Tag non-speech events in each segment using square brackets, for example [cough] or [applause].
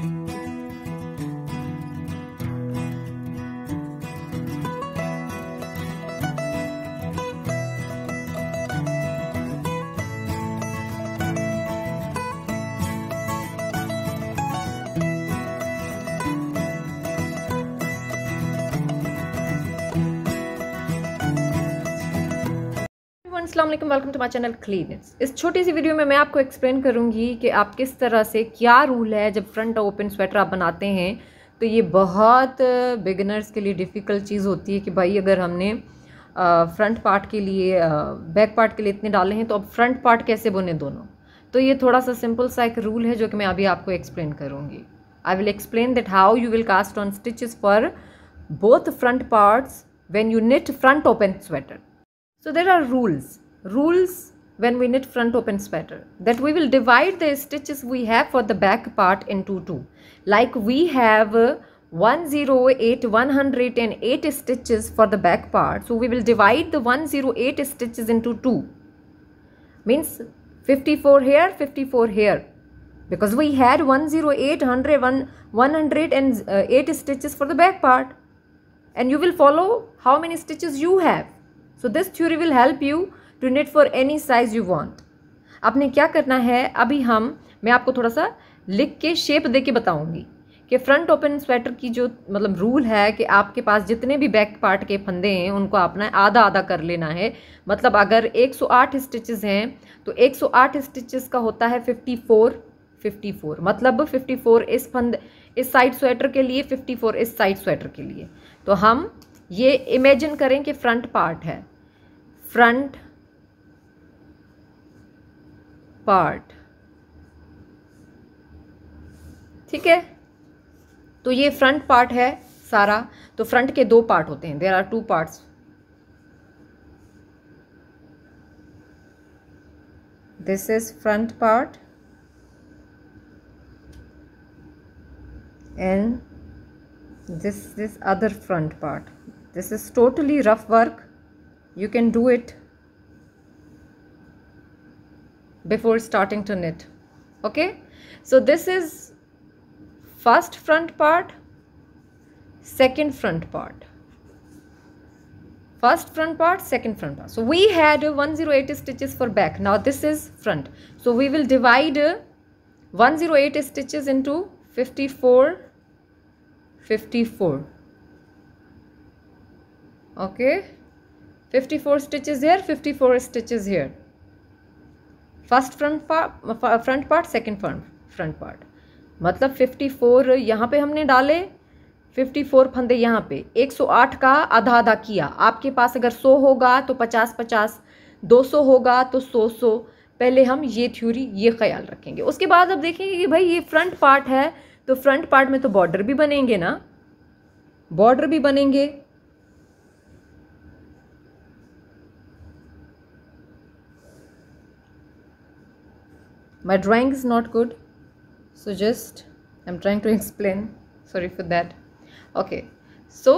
Thank you. Aslam welcome to my channel clinics इस छोटी सी video में मैं आपको एक्सप्लेन करूंगी कि आप किस तरह से क्या रूल है जब फ्रंट ओपन स्वेटर आप बनाते हैं तो ये बहुत बिगनर्स के लिए डिफ़िकल्ट चीज़ होती है कि भाई अगर हमने फ्रंट पार्ट के लिए बैक पार्ट के लिए इतने डाले हैं तो अब फ्रंट पार्ट कैसे बुने दोनों तो ये थोड़ा सा सिंपल सा एक रूल है जो कि मैं अभी आपको एक्सप्लेन करूँगी I will explain that how you will cast on stitches for both front parts when you knit front open sweater So there are rules. Rules when we knit front open sweater that we will divide the stitches we have for the back part into two. Like we have 108 108 stitches for the back part. So we will divide the 108 stitches into two. Means 54 here, 54 here. Because we had 108 100, 108 uh, stitches for the back part. And you will follow how many stitches you have. So this theory will help you to knit for any size you want आपने क्या करना है अभी हम मैं आपको थोड़ा सा लिख के शेप दे के बताऊँगी कि फ्रंट ओपन स्वेटर की जो मतलब रूल है कि आपके पास जितने भी बैक पार्ट के फंदे हैं उनको आपने आधा आधा कर लेना है मतलब अगर 108 स्टिचेस हैं तो 108 स्टिचेस का होता है 54 54 मतलब 54 इस फंदे इस साइड स्वेटर के लिए 54 इस साइड स्वेटर के लिए तो हम ये इमेजिन करें कि फ्रंट पार्ट है फ्रंट पार्ट ठीक है तो ये फ्रंट पार्ट है सारा तो फ्रंट के दो पार्ट होते हैं there are two parts this is front part and this is other front part This is totally rough work. You can do it before starting to knit. Okay. So this is first front part, second front part. First front part, second front part. So we had 108 stitches for back. Now this is front. So we will divide 108 stitches into 54 54 four 54 here fifty 54 stitches here first front part front part second front front part मतलब 54 यहाँ पर हमने डाले 54 फंदे यहाँ पे 108 का आधा आधा किया आपके पास अगर 100 होगा तो 50 50 सौ होगा तो 100 100 तो पहले हम ये थ्योरी ये ख्याल रखेंगे उसके बाद अब देखेंगे कि भाई ये फ्रंट पार्ट है तो फ्रंट पार्ट में तो बॉर्डर भी बनेंगे ना बॉर्डर भी बनेंगे my drawing is not good so just i'm trying to [laughs] explain sorry for that okay so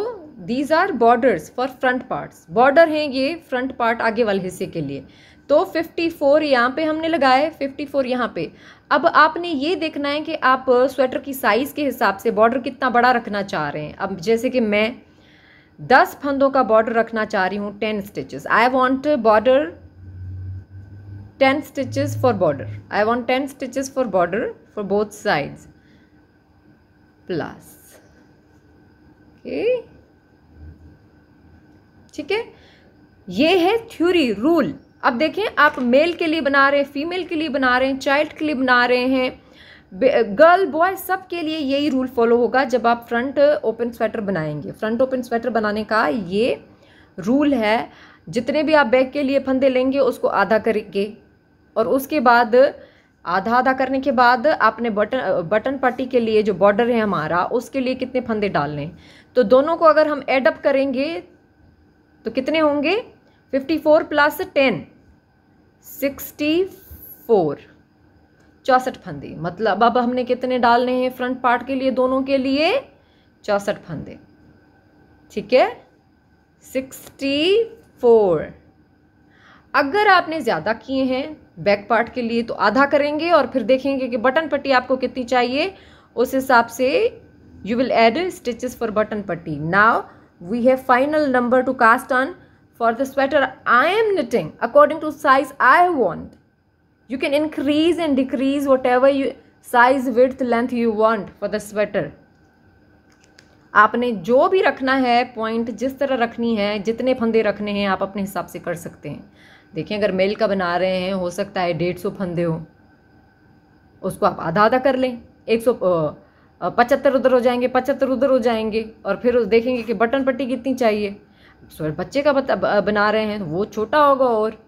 these are borders for front parts border हैं ये फ्रंट पार्ट आगे वाले हिस्से के लिए तो 54 फोर यहाँ पे हमने लगाए 54 फोर यहाँ पे अब आपने ये देखना है कि आप स्वेटर की साइज़ के हिसाब से बॉर्डर कितना बड़ा रखना चाह रहे हैं अब जैसे कि मैं दस फंदों का बॉर्डर रखना चाह रही हूँ ten stitches I want border 10 stitches for border I want 10 stitches for border for both sides plus okay ठीक है ये है थ्योरी रूल अब देखें आप मेल के लिए बना रहे हैं फीमेल के लिए बना रहे हैं चाइल्ड के लिए बना रहे हैं गर्ल बॉय सब के लिए यही रूल फॉलो होगा जब आप फ्रंट ओपन स्वेटर बनाएंगे फ्रंट ओपन स्वेटर बनाने का ये रूल है जितने भी आप बैक के लिए फंदे लेंगे उसको आधा करके और उसके बाद आधा आधा करने के बाद आपने बटन बटन पट्टी के लिए जो बॉर्डर है हमारा उसके लिए कितने फंदे डालने तो दोनों को अगर हम एडअप करेंगे तो कितने होंगे fifty four plus ten sixty four चौंसठ फंदे मतलब अब हमने कितने डालने हैं फ्रंट पार्ट के लिए दोनों के लिए चौंसठ फंदे ठीक है सिक्सटी फोर अगर आपने ज़्यादा किए हैं बैक पार्ट के लिए तो आधा करेंगे और फिर देखेंगे कि बटन पट्टी आपको कितनी चाहिए उस हिसाब से you will add stitches for button पट्टी now we have final number to cast on for the sweater I am knitting according to size I want you can increase and decrease whatever you size with length you want for the sweater आपने जो भी रखना है point जिस तरह रखनी है जितने फंदे रखने हैं आप अपने हिसाब से कर सकते हैं देखिए अगर मेल का बना रहे हैं हो सकता है डेढ़ सौ फंदे हो उसको आप आधा आधा कर लें एक सौ पचहत्तर उधर हो जाएंगे पचहत्तर उधर हो जाएंगे और फिर देखेंगे कि बटन पट्टी कितनी चाहिए सो बच्चे का बना रहे हैं वो छोटा होगा और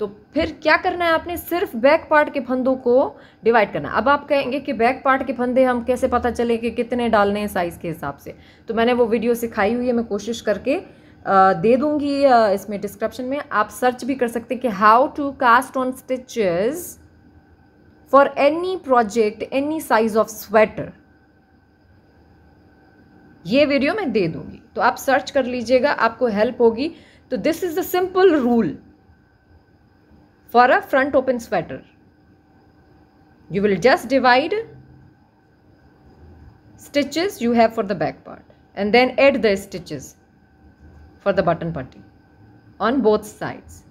तो फिर क्या करना है आपने सिर्फ बैक पार्ट के फंदों को डिवाइड करना अब आप कहेंगे कि बैक पार्ट के फंदे हम कैसे पता चले कि कितने डालने हैं साइज़ के हिसाब से तो मैंने वो वीडियो सिखाई हुई है मैं कोशिश करके दे दूंगी इसमें डिस्क्रिप्शन में आप सर्च भी कर सकते हैं कि how to cast on stitches for any project any size of sweater ये वीडियो मैं दे दूंगी तो आप सर्च कर लीजिएगा आपको हेल्प होगी तो this is the simple rule for a front open sweater you will just divide stitches you have for the back part and then add the stitches for the button putty on both sides.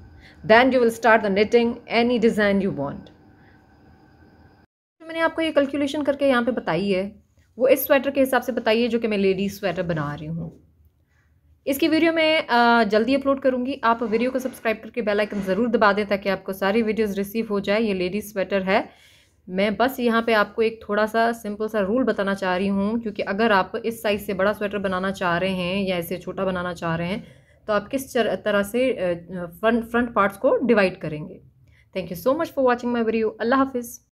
Then you will start the knitting any design you want. मैंने आपको ये calculation करके यहाँ पे बताई है वो इस स्वेटर के हिसाब से बताइए जो कि मैं लेडीज स्वेटर बना रही हूँ इसकी वीडियो मैं जल्दी अपलोड करूँगी आप वीडियो को सब्सक्राइब करके बेल आइकन ज़रूर दबा दें ताकि आपको सारी वीडियोस रिसीव हो जाए ये लेडीज़ स्वेटर है मैं बस यहाँ पे आपको एक थोड़ा सा सिंपल सा रूल बताना चाह रही हूँ क्योंकि अगर आप इस साइज़ से बड़ा स्वेटर बनाना चाह रहे हैं या इसे छोटा बनाना चाह रहे हैं तो आप किस तरह से फ्रंट फ्रंट पार्ट्स को डिवाइड करेंगे thank you so much for watching my video अल्लाह हाफिज़